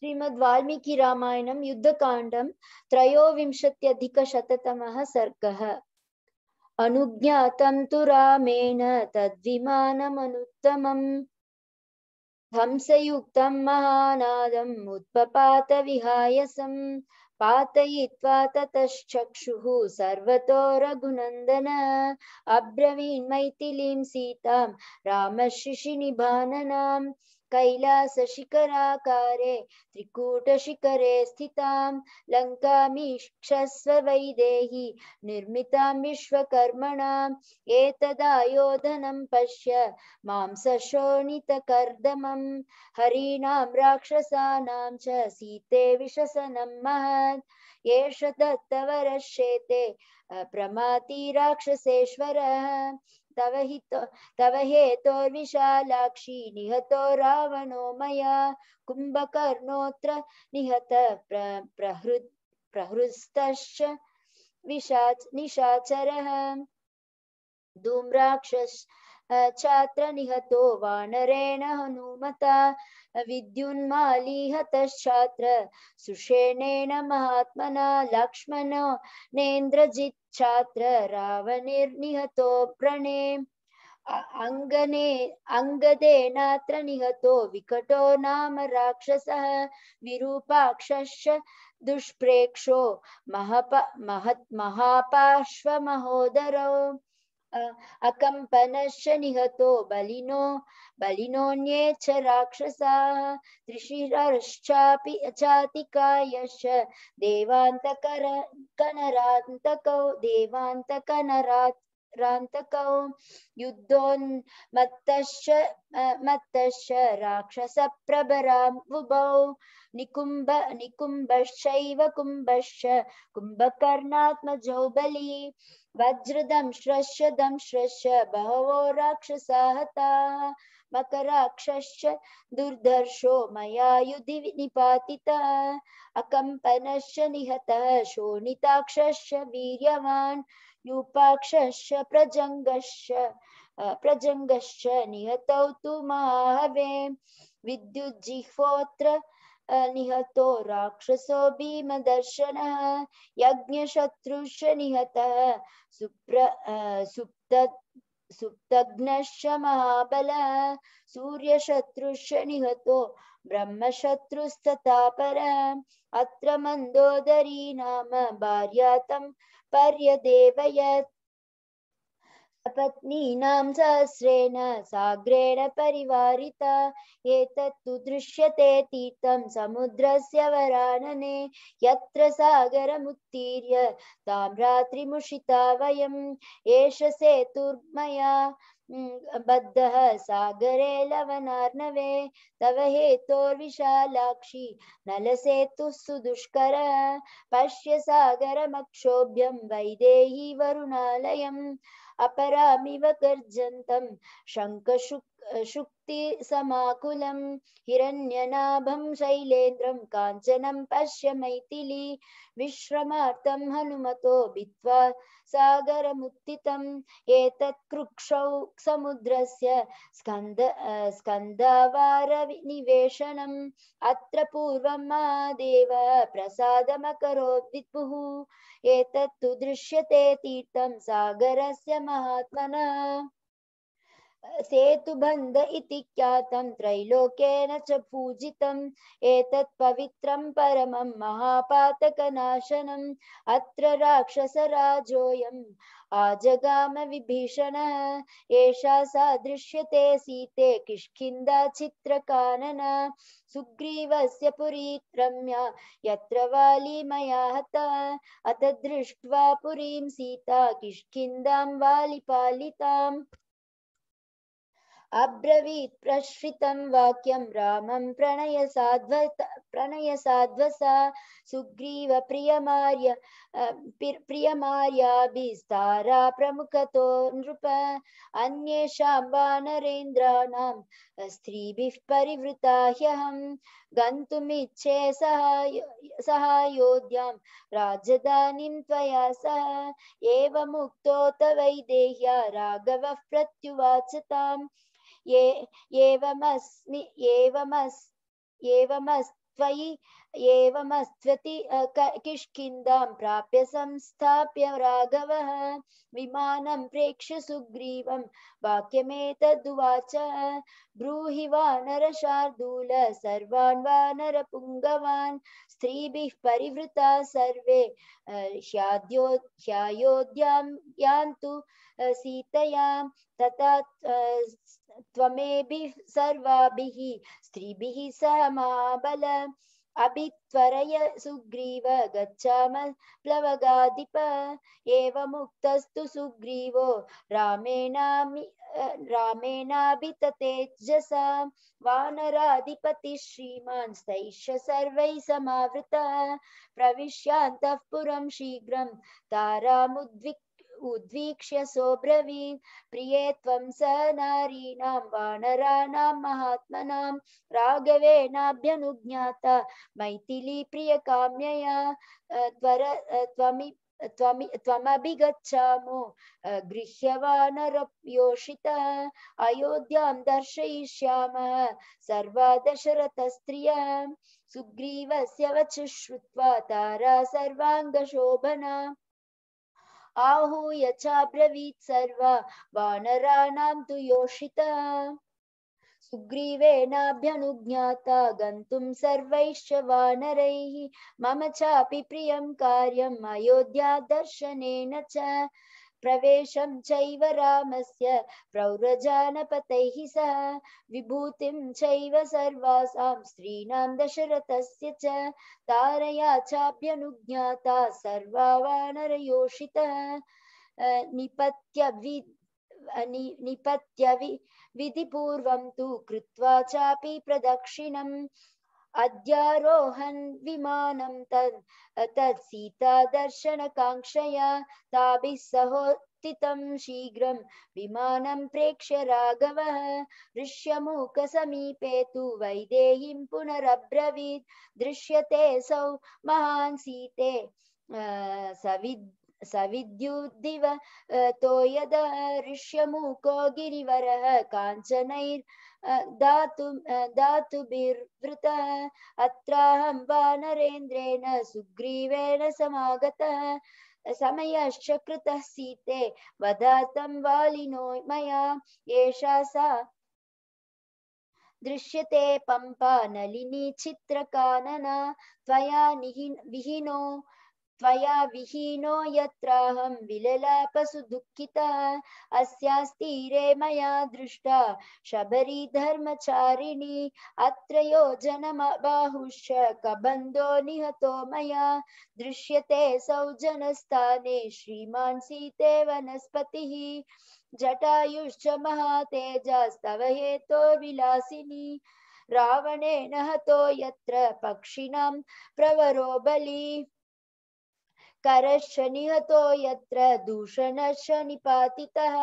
श्रीमद् वाल्मीकि रामायणं युद्धकाण्डं त्रयोविंशत्यधिकशततमः सर्गः अनुज्ञातं तु रामेण तद्विमानमनुत्तमम् हंसयुक्तं महानादम् उत्पपातविहायसम् पातयित्वा ततश्चक्षुः सर्वतो रघुनन्दन अब्रवीन् सीतां रामशिशिनिभाननाम् त्रिकूट शिखरे स्थितां लङ्कामीक्षस्व वैदेहि निर्मितां विश्वकर्मणाम् एतदायोधनं पश्य मां सशोणितकर्दमं हरीणां राक्षसानां च सीते विशसनं महत् एष दत्तवरश्चेते प्रमाति राक्षसेश्वरः तव हित तव हेतोर्विशालाक्षी निहतो रावणो मया कुम्भकर्णोऽत्र निहत प्र प्रहृ प्रहृस्तश्च विशाच निशाचरः धूम्राक्षस् छात्र निहतो वानरेण हनुमता विद्युन्मालीहतश्छात्र सुषेणेन महात्मना लक्ष्मणो नेन्द्रजित् छात्र रावणेर्निहतो प्रणे अङ्गने अङ्गदेनात्र निहतो विकटो नाम राक्षस विरूपाक्षश्च दुष्प्रेक्षो महप महत् महापार्श्वमहोदरौ अकंपनश निहतो बलिनो बलिनोऽन्ये राक्षसाः त्रिशिरश्चापि अचातिकायश्च देवान्तकर कनरान्तकौ प्रातक प्रान्तकौ राक्षस प्रबरा राक्षसप्रबराम्बुभौ निकुंभ निकुम्भश्चैव कुम्भश्च कुंभकर्णात्मजौ बली वज्रदंश्रश्च दंश्रश्च बहवो राक्षसाः हताः मकराक्षश्च दुर्धर्षो मया युधि निपातितः अकम्पनश्च निहतः शोणिताक्षश्च वीर्यवान् यूपाक्षस्य प्रजङ्गस्य प्रजङ्गस्य निहतौ तु महावे विद्युज्जिह्वोऽत्र निहतो राक्षसो भीमदर्शनः यज्ञशत्रुश्च निहतः सुप्र सुप्त सुप्तघ्नश्च महाबलः सूर्यशत्रुश्च निहतो ब्रह्मशत्रुस्तथा परः अत्र मन्दोदरी नाम भार्या पर्यदेवयत् पत्नीनां सहस्रेण साग्रेण परिवारिता एतत्तु दृश्यते तीर्थं समुद्रस्य वरानने यत्र सागरमुत्तीर्य तां रात्रिमुषिता वयम् एष सेतुर्मया बद्धः सागरे लवनार्णवे तव हेतोर्विशालाक्षि नलसेतुः सुदुष्कर पश्य सागरमक्षोभ्यं वैदेही वरुणालयम् अपरामिव गर्जन्तं शङ्खशुक् शुक्ति शुक्तिसमाकुलं हिरण्यनाभम शैलेन्द्रम काञ्चनं पश्य मैथिली विश्रमार्थं हनुमतो भित्वा सागरमुत्थितम् एतत् कृक्षौ समुद्रस्य स्कन्द स्कन्दावारनिवेशनम् अत्र पूर्वं महादेव प्रसादमकरोत् विद्भुः एतत्तु दृश्यते तीर्थं सागरस्य महात्मनः सेतुबन्ध इति ख्यातं त्रैलोक्येन च पूजितम् एतत् पवित्रं परमं महापातकनाशनम् अत्र राक्षसराजोऽयम् आजगाम विभीषण एषा सा दृश्यते सीते किष्किन्दा चित्रकानन सुग्रीवस्य पुरी रम्या यत्र वाली मया हता अत दृष्ट्वा पुरीं सीता किष्किन्दां वालिपालिताम् अब्रवीत् प्रश्रितं वाक्यं रामं प्रणय साध्व प्रणय साध्वसा सुग्रीवप्रियमार्य प्रियमार्याभिस्तारा प्रमुखतो नृप अन्येषां वानरेन्द्राणां स्त्रीभिः परिवृता ह्यहं गन्तुमिच्छे सहाय सहायोध्यां राजधानीं त्वया सह एवमुक्तो तवैदेह्या राघवः प्रत्युवाच ताम् ये एवमस्त्वयि एवमस्त्वति किष्किन्दां प्राप्य संस्थाप्य राघवः विमानं प्रेक्ष्य सुग्रीवं वाक्यमेतदुवाच ब्रूहि वानरशार्दूल सर्वान् वानरपुङ्गवान् स्त्रीभिः परिवृता सर्वे ह्याद्यो ह्यायोध्यां यान्तु सीतयां तथा त्वमेभिः सर्वाभिः स्त्रीभिः सह मा बल अभित्वरय सुग्रीव गच्छाम प्लवगाधिप एवमुक्तस्तु सुग्रीवो रामेणामि रामेणाभिततेजसा श्रीमान् सर्वैः समावृतः प्रविश्यान्तः पुरं शीघ्रं तारामुद्विक् उद्वीक्ष्य सोऽब्रवीत् प्रिये त्वं स नारीणां वानराणां महात्मनां राघवेणाभ्यनुज्ञाता मैथिली प्रियकाम्यया त्वर त्वमि त्वमि त्वमभिगच्छामो गृह्यवानरप्योषितः अयोध्यां दर्शयिष्यामः सर्वा दशरथस्त्रियां सुग्रीवस्य वचः श्रुत्वा तारा सर्वाङ्गशोभना आहूय चाब्रवीत् सर्व वानराणां तु योषिता सुग्रीवेणाभ्यनुज्ञाता गन्तुं सर्वैश्च वानरैः मम चापि प्रियं कार्यम् अयोध्या दर्शनेन च प्रवेशं चैव रामस्य प्रौरजानपतैः सह विभूतिं चैव सर्वासां स्त्रीणां दशरथस्य च तारया चाप्यनुज्ञाता सर्वा वानरयोषितः निपत्य वि निपत्य वि विधिपूर्वं तु कृत्वा चापि प्रदक्षिणं अध्यारोहन् विमानं तद् तत् सीतादर्शनकाङ्क्षया ताभिः सहो स्थितं शीघ्रं विमानं प्रेक्ष्य राघवः ऋष्यमूकसमीपे तु वैदेहीं पुनरब्रवीत् दृश्यते सौ महान् सीते सविद् सविद्युदिव तो यदा ऋष्यमूको गिरिवरः काञ्चनैर् दातु धातुभिर्वृतः अत्राहं वानरेन्द्रेण सुग्रीवेण समागत समयश्च सीते वदातं वालिनो मया एषा सा दृश्यते पम्पा नलिनी चित्रकानना त्वया विहिनो त्वया विहीनो यत्राहं विललापसु विललापसुदुःखितः अस्यास्तीरे मया दृष्टा शबरी धर्मचारिणी अत्र योजनमबाहुश्च कबन्धो निहतो मया दृश्यते सौजनस्थाने श्रीमान् सीते वनस्पतिः जटायुश्च महातेजस्तव हेतो विलासिनी रावणेन हतो यत्र पक्षिणां प्रवरो बली करश्च निहतो यत्र दूषणश्च निपातितः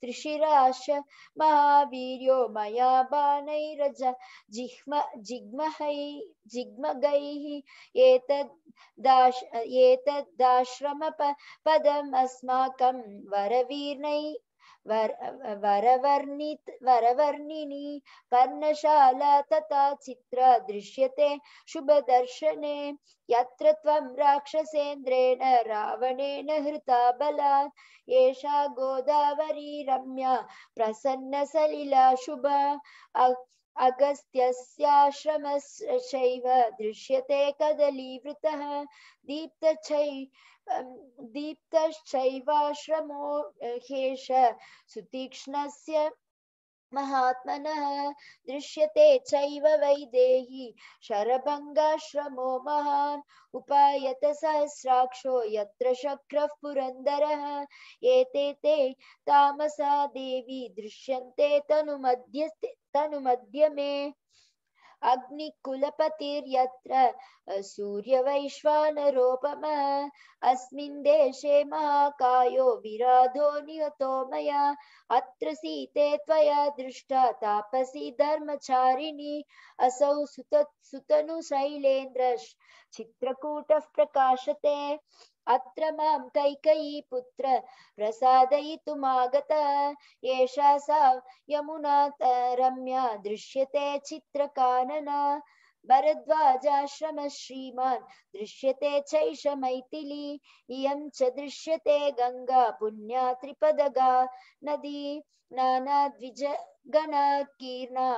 त्रिशिराश महावीर्यो मया बाणैरज जिह्म अस्माकं वर वरवर्णित वरवर्णिनी कर्णशाला तथा चित्र दृश्यते शुभदर्शने यत्र त्वं राक्षसेन्द्रेण रावणेन हृता बला एषा गोदावरी रम्या प्रसन्न प्रसन्नसलिला शुभा अगस्त्यस्याश्रमश्चैव दृश्यते कदलीवृतः दीप्तछै दीप्तश्चैवाश्रमो हेष सुतीक्ष्णस्य महात्मनः दृश्यते चैव वैदेही शरभङ्गाश्रमो महान् उपायत सहस्राक्षो यत्र शक्रः पुरन्दरः एते ते तामसा देवी दृश्यन्ते तनुमध्य तनुमध्य मे अग्निकुलपतिर्यत्र सूर्यवैश्वानरोपम अस्मिन् देशे महाकायो विराधो नियतो मया अत्र सीते त्वया दृष्टा तापसी धर्मचारिणी असौ सुत सुतनुशैलेन्द्र चित्रकूटः प्रकाशते अत्र मां कैकयी पुत्र प्रसादयितुमागत एषा सा यमुना रम्या दृश्यते चित्रकानना भरद्वाजाश्रम श्रीमान् दृश्यते चैष मैथिली इयं च दृश्यते गङ्गा पुण्या त्रिपदगा नदी नानाद्विजगणाकीर्णा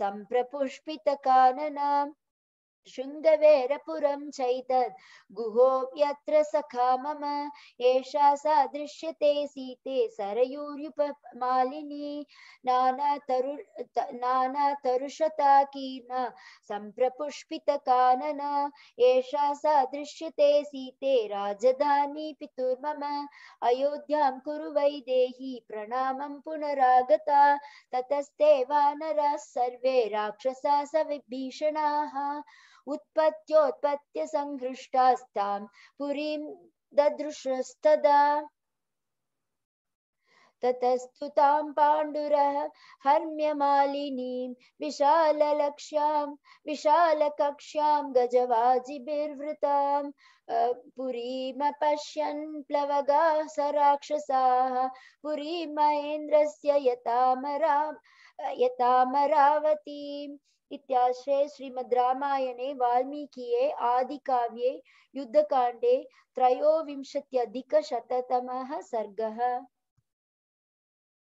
सम्प्रपुष्पितकाननाम् शृङ्गवेरपुरं चैतद् गुहोऽप्यत्र सखा मम एषा सा दृश्यते सीते सरयूर्युपमालिनी नानातरु नानातरुषता सम्प्रपुष्पितकानना एषा सा दृश्यते सीते राजधानी पितुर्मम अयोध्यां कुरु वै देहि प्रणामं पुनरागता ततस्ते वानराः सर्वे राक्षसा स विभीषणाः उत्पत्त्योत्पत्त्यसङ्घृष्टास्तां पुरीं ददृशस्तदा ततस्तु तां पाण्डुरः हर्म्यमालिनीं विशाललक्ष्यां विशालकक्ष्यां गजवाजिभिर्वृतां पुरीमपश्यन् प्लवगाः स राक्षसाः पुरीमहेन्द्रस्य यतामरा यतामरावतीं इत्याश्रय श्रीमद् रामायणे वाल्मीकिये आदिकाव्ये युद्धकाण्डे त्रयोविंशत्यधिकशततमः सर्गः